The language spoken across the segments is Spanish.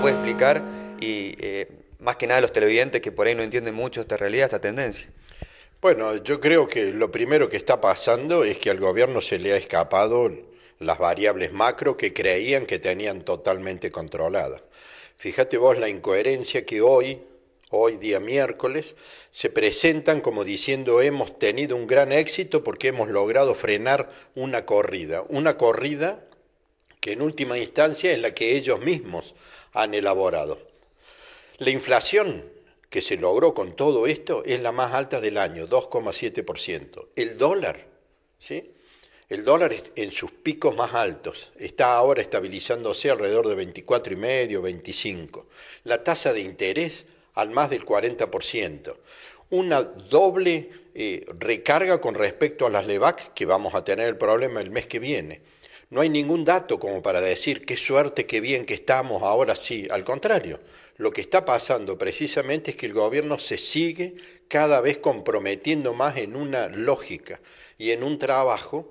puede explicar y eh, más que nada los televidentes que por ahí no entienden mucho esta realidad, esta tendencia? Bueno, yo creo que lo primero que está pasando es que al gobierno se le ha escapado las variables macro que creían que tenían totalmente controladas. Fíjate vos la incoherencia que hoy, hoy día miércoles, se presentan como diciendo hemos tenido un gran éxito porque hemos logrado frenar una corrida. Una corrida en última instancia es la que ellos mismos han elaborado. La inflación que se logró con todo esto es la más alta del año, 2,7%. El dólar, ¿sí? El dólar en sus picos más altos está ahora estabilizándose alrededor de y medio 25. La tasa de interés al más del 40%. Una doble eh, recarga con respecto a las LEVAC que vamos a tener el problema el mes que viene. No hay ningún dato como para decir qué suerte, qué bien que estamos, ahora sí. Al contrario, lo que está pasando precisamente es que el gobierno se sigue cada vez comprometiendo más en una lógica y en un trabajo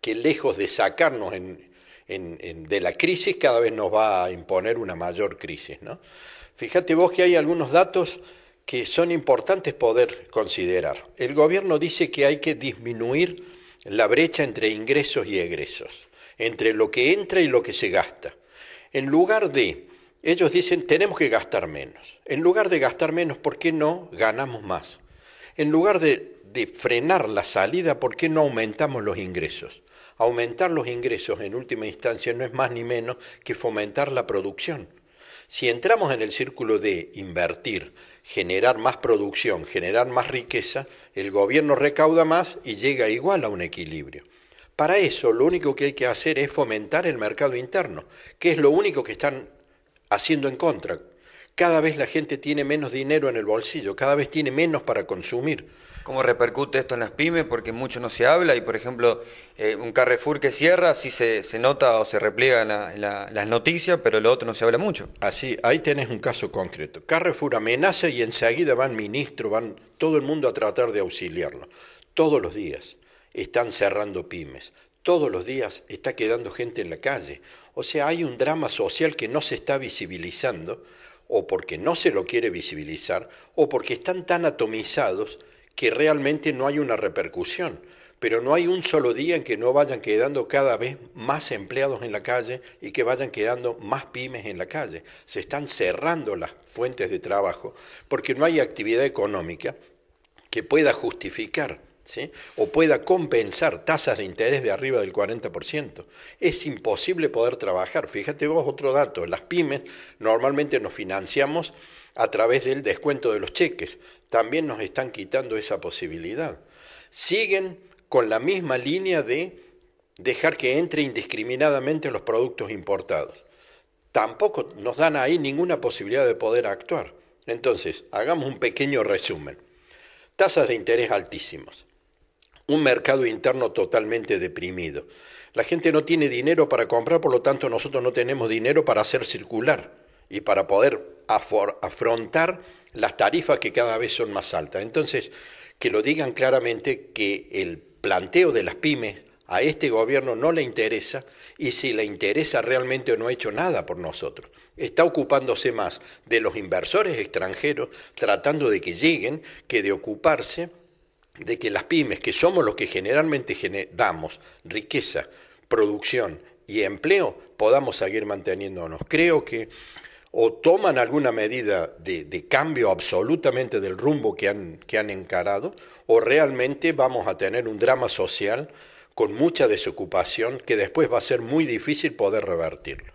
que lejos de sacarnos de la crisis, cada vez nos va a imponer una mayor crisis. ¿no? Fíjate vos que hay algunos datos que son importantes poder considerar. El gobierno dice que hay que disminuir la brecha entre ingresos y egresos, entre lo que entra y lo que se gasta. En lugar de, ellos dicen, tenemos que gastar menos. En lugar de gastar menos, ¿por qué no ganamos más? En lugar de, frenar la salida, ¿por qué no aumentamos los ingresos? Aumentar los ingresos en última instancia no es más ni menos que fomentar la producción. Si entramos en el círculo de invertir, generar más producción, generar más riqueza, el gobierno recauda más y llega igual a un equilibrio. Para eso lo único que hay que hacer es fomentar el mercado interno, que es lo único que están haciendo en contra cada vez la gente tiene menos dinero en el bolsillo, cada vez tiene menos para consumir. ¿Cómo repercute esto en las pymes? Porque mucho no se habla y, por ejemplo, eh, un Carrefour que cierra sí se, se nota o se repliega las noticias, pero lo otro no se habla mucho. Así, ahí tenés un caso concreto. Carrefour amenaza y enseguida van ministros, van todo el mundo a tratar de auxiliarlo. Todos los días están cerrando pymes, todos los días está quedando gente en la calle. O sea, hay un drama social que no se está visibilizando o porque no se lo quiere visibilizar, o porque están tan atomizados que realmente no hay una repercusión. Pero no hay un solo día en que no vayan quedando cada vez más empleados en la calle y que vayan quedando más pymes en la calle. Se están cerrando las fuentes de trabajo porque no hay actividad económica que pueda justificar o pueda compensar tasas de interés de arriba del 40%. Es imposible poder trabajar. Fíjate vos otro dato, las pymes normalmente nos financiamos a través del descuento de los cheques. También nos están quitando esa posibilidad. Siguen con la misma línea de dejar que entre indiscriminadamente los productos importados. Tampoco nos dan ahí ninguna posibilidad de poder actuar. Entonces, hagamos un pequeño resumen. Tasas de interés altísimos, un mercado interno totalmente deprimido. La gente no tiene dinero para comprar, por lo tanto nosotros no tenemos dinero para hacer circular y para poder afrontar las tarifas que cada vez son más altas. Entonces, que lo digan claramente que el planteo de las pymes a este gobierno no le interesa y si le interesa realmente no ha hecho nada por nosotros. Está ocupándose más de los inversores extranjeros, tratando de que lleguen, que de ocuparse de que las pymes, que somos los que generalmente damos riqueza, producción y empleo, podamos seguir manteniéndonos. Creo que o toman alguna medida de, de cambio absolutamente del rumbo que han, que han encarado, o realmente vamos a tener un drama social con mucha desocupación que después va a ser muy difícil poder revertirlo.